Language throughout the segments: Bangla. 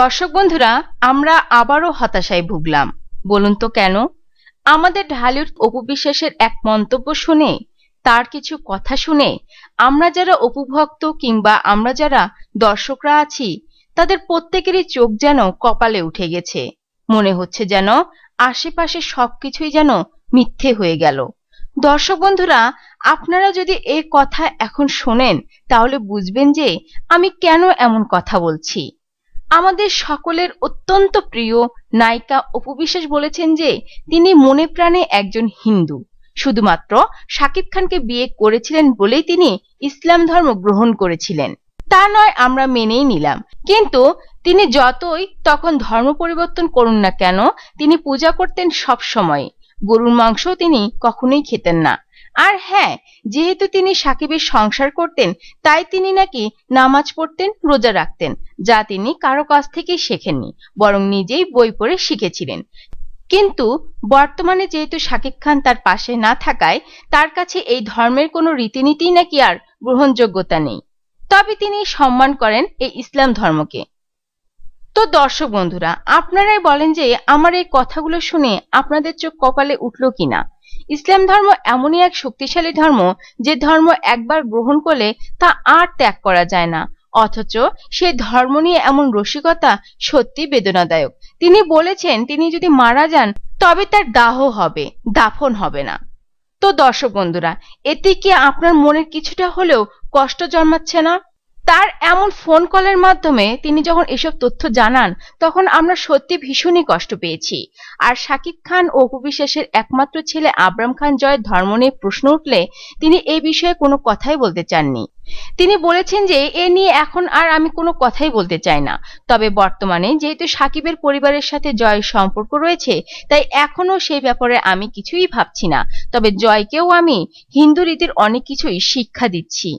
দর্শক বন্ধুরা আমরা আবারও হতাশায় ভুগলাম বলুন তো কেন আমাদের ঢালিউড অপু বিশ্বাসের এক মন্তব্য শুনে তার কিছু কথা শুনে আমরা যারা অপুভক্ত কিংবা আমরা যারা দর্শকরা আছি তাদের প্রত্যেকেরই চোখ যেন কপালে উঠে গেছে মনে হচ্ছে যেন আশেপাশে সবকিছুই যেন মিথ্যে হয়ে গেল দর্শক বন্ধুরা আপনারা যদি এ কথা এখন শোনেন তাহলে বুঝবেন যে আমি কেন এমন কথা বলছি আমাদের সকলের অত্যন্ত প্রিয় নায়িকা অপু বিশ্বাস বলেছেন যে তিনি মনে প্রাণে একজন হিন্দু শুধুমাত্র শাকিব খানকে বিয়ে করেছিলেন বলেই তিনি ইসলাম ধর্ম গ্রহণ করেছিলেন তা নয় আমরা মেনেই নিলাম কিন্তু তিনি যতই তখন ধর্ম পরিবর্তন করুন না কেন তিনি পূজা করতেন সব সময় গরুর মাংস তিনি কখনোই খেতেন না আর হ্যাঁ যেহেতু তিনি সাকিবের সংসার করতেন তাই তিনি নাকি নামাজ পড়তেন রোজা রাখতেন যা তিনি কারো কাছ থেকে শেখেননি বরং নিজেই বই পড়ে শিখেছিলেন কিন্তু বর্তমানে যেহেতু শাকিব খান তার পাশে না থাকায় তার কাছে এই ধর্মের কোনো রীতিনীতি নাকি আর গ্রহণযোগ্যতা নেই তবে তিনি সম্মান করেন এই ইসলাম ধর্মকে তো দর্শক বন্ধুরা আপনারাই বলেন যে আমার এই কথাগুলো শুনে আপনাদের চোখ কপালে উঠল কিনা ইসলাম ধর্ম এমনই এক শক্তিশালী ধর্ম যে ধর্ম একবার গ্রহণ করলে তা আর ত্যাগ করা যায় না অথচ সে ধর্ম নিয়ে এমন রসিকতা সত্যি বেদনাদায়ক তিনি বলেছেন তিনি যদি মারা যান তবে তার দাহ হবে দাফন হবে না তো দর্শক বন্ধুরা এতে কি আপনার মনের কিছুটা হলেও কষ্ট জন্মাচ্ছে না তার এমন ফোন কলের মাধ্যমে তিনি যখন এসব তথ্য জানান তখন আমরা সত্যি ভীষণই কষ্ট পেয়েছি আর শাকিব খান ও উপবিশ্বাসের একমাত্র ছেলে আবরাম খান জয়ের ধর্ম নিয়ে প্রশ্ন উঠলে তিনি এই বিষয়ে কোনো কথাই বলতে চাননি তিনি বলেছেন যে এ নিয়ে এখন আর আমি কোনো কথাই বলতে চাই না তবে বর্তমানে যেহেতু সাকিবের পরিবারের সাথে জয়ের সম্পর্ক রয়েছে তাই এখনো সেই ব্যাপারে আমি কিছুই ভাবছি না তবে জয়কেও আমি হিন্দু রীতির অনেক কিছুই শিক্ষা দিচ্ছি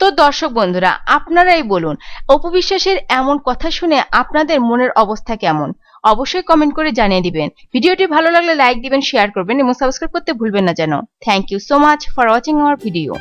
তো দর্শক বন্ধুরা আপনারাই বলুন অপবিশ্বাসের এমন কথা শুনে আপনাদের মনের অবস্থা কেমন অবশ্যই কমেন্ট করে জানিয়ে দিবেন ভিডিওটি ভালো লাগলে লাইক দিবেন শেয়ার করবেন এবং সাবস্ক্রাইব করতে ভুলবেন না যেন thank you so much for watching our video